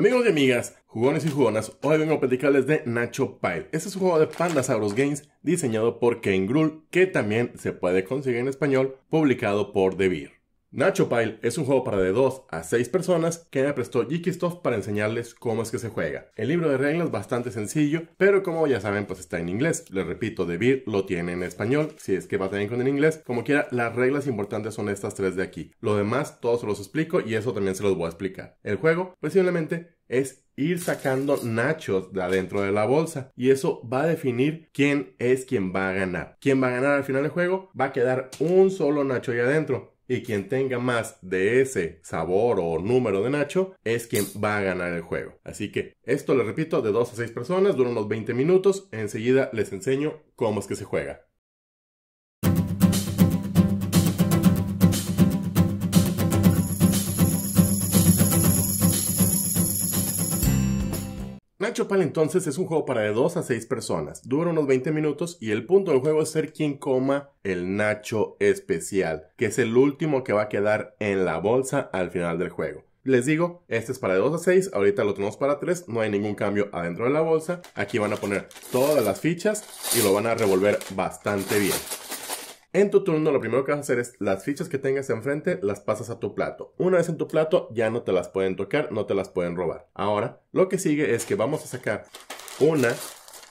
Amigos y amigas, jugones y jugonas, hoy vengo a platicarles de Nacho Pile. Este es un juego de Pandasaurus Games diseñado por Ken Grull, que también se puede conseguir en español, publicado por Devir. Nacho Pile es un juego para de 2 a 6 personas que me prestó Jikistoff para enseñarles cómo es que se juega. El libro de reglas bastante sencillo, pero como ya saben, pues está en inglés. Les repito, The lo tiene en español, si es que va también con el inglés. Como quiera, las reglas importantes son estas tres de aquí. Lo demás, todo se los explico y eso también se los voy a explicar. El juego, pues es ir sacando nachos de adentro de la bolsa y eso va a definir quién es quien va a ganar. Quien va a ganar al final del juego va a quedar un solo nacho ahí adentro y quien tenga más de ese sabor o número de nacho es quien va a ganar el juego. Así que esto, lo repito, de 2 a 6 personas, dura unos 20 minutos, enseguida les enseño cómo es que se juega. Nacho Pal entonces es un juego para de 2 a 6 personas, dura unos 20 minutos y el punto del juego es ser quien coma el Nacho especial, que es el último que va a quedar en la bolsa al final del juego. Les digo, este es para de 2 a 6, ahorita lo tenemos para 3, no hay ningún cambio adentro de la bolsa. Aquí van a poner todas las fichas y lo van a revolver bastante bien. En tu turno lo primero que vas a hacer es las fichas que tengas enfrente las pasas a tu plato. Una vez en tu plato ya no te las pueden tocar, no te las pueden robar. Ahora, lo que sigue es que vamos a sacar una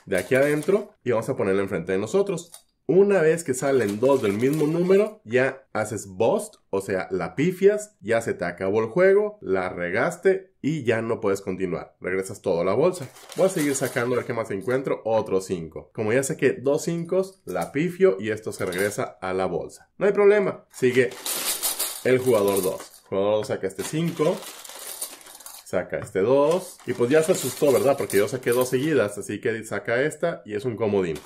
de aquí adentro y vamos a ponerla enfrente de nosotros. Una vez que salen dos del mismo número, ya haces bust, o sea, la pifias, ya se te acabó el juego, la regaste y ya no puedes continuar. Regresas todo a la bolsa. Voy a seguir sacando a ver qué más encuentro, otro 5. Como ya saqué dos 5, la pifio y esto se regresa a la bolsa. No hay problema, sigue el jugador 2. Jugador 2 saca este 5, saca este 2 y pues ya se asustó, ¿verdad? Porque yo saqué dos seguidas, así que saca esta y es un comodín.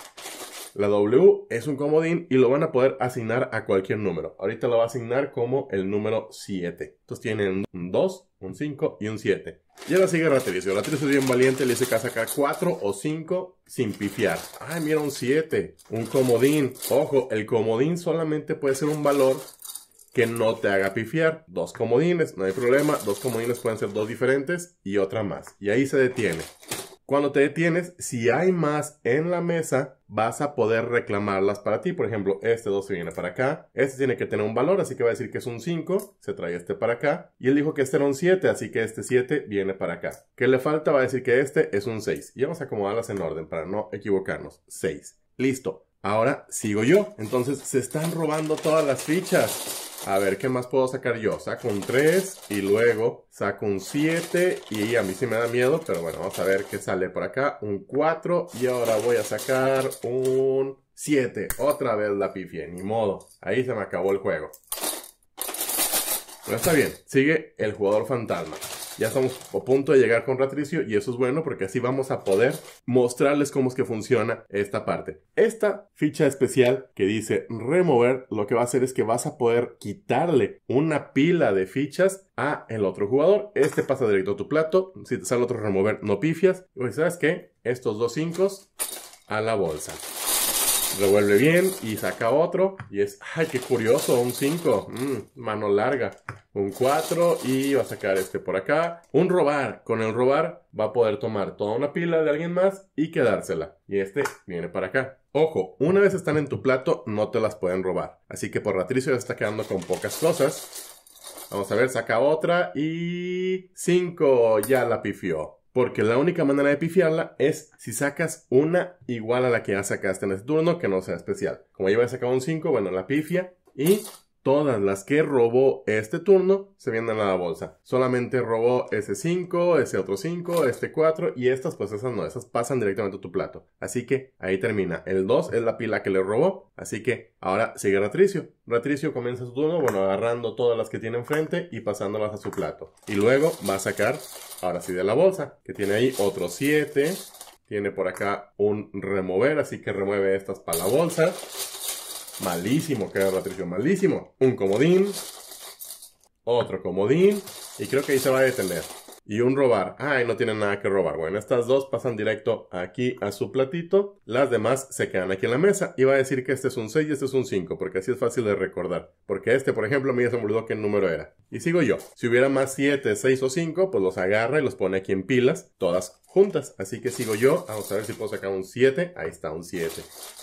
La W es un comodín y lo van a poder asignar a cualquier número. Ahorita lo va a asignar como el número 7. Entonces tienen un 2, un 5 y un 7. Y ahora sigue La la es bien valiente, le dice que va 4 o 5 sin pifiar. Ay, mira un 7, un comodín. Ojo, el comodín solamente puede ser un valor que no te haga pifiar. Dos comodines, no hay problema. Dos comodines pueden ser dos diferentes y otra más. Y ahí se detiene. Cuando te detienes, si hay más en la mesa, vas a poder reclamarlas para ti. Por ejemplo, este 2 se viene para acá. Este tiene que tener un valor, así que va a decir que es un 5. Se trae este para acá. Y él dijo que este era un 7, así que este 7 viene para acá. ¿Qué le falta? Va a decir que este es un 6. Y vamos a acomodarlas en orden para no equivocarnos. 6. Listo. Ahora sigo yo. Entonces se están robando todas las fichas. A ver, ¿qué más puedo sacar yo? Saco un 3 y luego saco un 7 y a mí sí me da miedo, pero bueno, vamos a ver qué sale por acá. Un 4 y ahora voy a sacar un 7. Otra vez la pifié, ni modo. Ahí se me acabó el juego. Pero está bien, sigue el jugador fantasma. Ya estamos a punto de llegar con Ratricio y eso es bueno porque así vamos a poder mostrarles cómo es que funciona esta parte. Esta ficha especial que dice remover lo que va a hacer es que vas a poder quitarle una pila de fichas a el otro jugador. Este pasa directo a tu plato. Si te sale otro remover no pifias. Pues sabes que estos dos cincos a la bolsa revuelve bien y saca otro. Y es, ay, qué curioso, un 5, mm, mano larga. Un 4 y va a sacar este por acá. Un robar. Con el robar va a poder tomar toda una pila de alguien más y quedársela. Y este viene para acá. Ojo, una vez están en tu plato no te las pueden robar. Así que por Ratricio ya está quedando con pocas cosas. Vamos a ver, saca otra y 5, ya la pifió. Porque la única manera de pifiarla es si sacas una igual a la que ya sacaste en este turno, que no sea especial. Como voy a sacar un 5, bueno, la pifia y Todas las que robó este turno se vienen a la bolsa. Solamente robó ese 5, ese otro 5, este 4 y estas pues esas no, esas pasan directamente a tu plato. Así que ahí termina. El 2 es la pila que le robó, así que ahora sigue Ratricio. Ratricio comienza su turno, bueno, agarrando todas las que tiene enfrente y pasándolas a su plato. Y luego va a sacar, ahora sí de la bolsa, que tiene ahí otro 7. Tiene por acá un remover, así que remueve estas para la bolsa. Malísimo queda Patricio, malísimo. Un comodín. Otro comodín. Y creo que ahí se va a detener y un robar. Ay, no tienen nada que robar. Bueno, estas dos pasan directo aquí a su platito. Las demás se quedan aquí en la mesa. y va a decir que este es un 6 y este es un 5, porque así es fácil de recordar. Porque este, por ejemplo, a mí ya se me olvidó qué número era. Y sigo yo. Si hubiera más 7, 6 o 5, pues los agarra y los pone aquí en pilas, todas juntas. Así que sigo yo. Vamos a ver si puedo sacar un 7. Ahí está, un 7.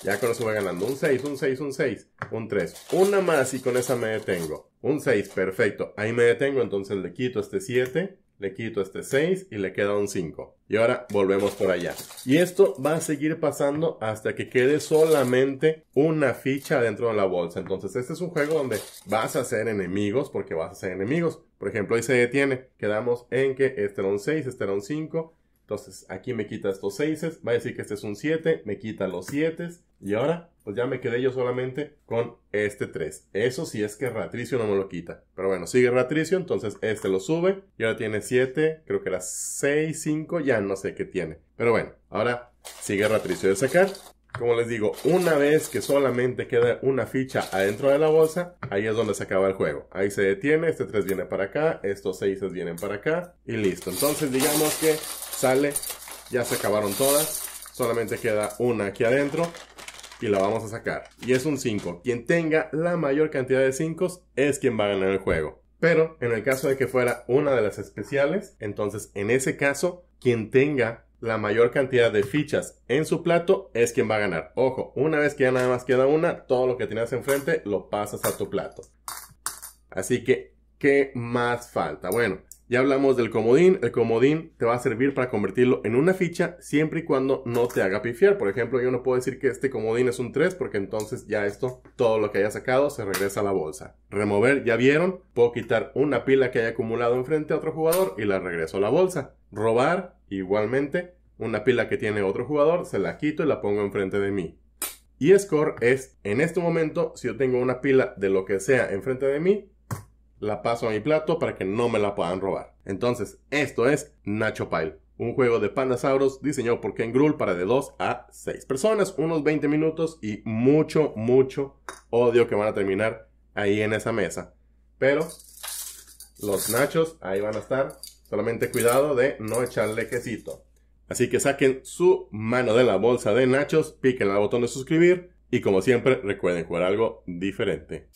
Ya con eso voy ganando. Un 6, un 6, un 6, un 3. Una más y con esa me detengo. Un 6, perfecto. Ahí me detengo, entonces le quito este 7 le quito este 6 y le queda un 5. Y ahora volvemos por allá. Y esto va a seguir pasando hasta que quede solamente una ficha dentro de la bolsa. Entonces este es un juego donde vas a ser enemigos porque vas a ser enemigos. Por ejemplo, ahí se detiene. Quedamos en que este era un 6, este era un 5. Entonces aquí me quita estos 6, va a decir que este es un 7, me quita los 7 y ahora, pues ya me quedé yo solamente con este 3. Eso sí es que Ratricio no me lo quita. Pero bueno, sigue Ratricio, entonces este lo sube. Y ahora tiene 7, creo que era 6, 5, ya no sé qué tiene. Pero bueno, ahora sigue Ratricio de sacar. Como les digo, una vez que solamente queda una ficha adentro de la bolsa, ahí es donde se acaba el juego. Ahí se detiene, este 3 viene para acá, estos 6 vienen para acá y listo. Entonces digamos que sale, ya se acabaron todas, solamente queda una aquí adentro y la vamos a sacar. Y es un 5. Quien tenga la mayor cantidad de 5 es quien va a ganar el juego. Pero en el caso de que fuera una de las especiales, entonces en ese caso, quien tenga la mayor cantidad de fichas en su plato es quien va a ganar. Ojo, una vez que ya nada más queda una, todo lo que tienes enfrente lo pasas a tu plato. Así que, ¿qué más falta? Bueno, ya hablamos del comodín. El comodín te va a servir para convertirlo en una ficha siempre y cuando no te haga pifiar. Por ejemplo, yo no puedo decir que este comodín es un 3 porque entonces ya esto, todo lo que haya sacado se regresa a la bolsa. Remover, ya vieron. Puedo quitar una pila que haya acumulado enfrente a otro jugador y la regreso a la bolsa. Robar, igualmente. Una pila que tiene otro jugador, se la quito y la pongo enfrente de mí. Y score es, en este momento, si yo tengo una pila de lo que sea enfrente de mí, la paso a mi plato para que no me la puedan robar. Entonces, esto es Nacho Pile. Un juego de pandasauros diseñado por Ken Grul para de 2 a 6 personas, unos 20 minutos y mucho, mucho odio que van a terminar ahí en esa mesa. Pero los nachos ahí van a estar. Solamente cuidado de no echarle quesito. Así que saquen su mano de la bolsa de nachos, piquen al botón de suscribir y como siempre recuerden jugar algo diferente.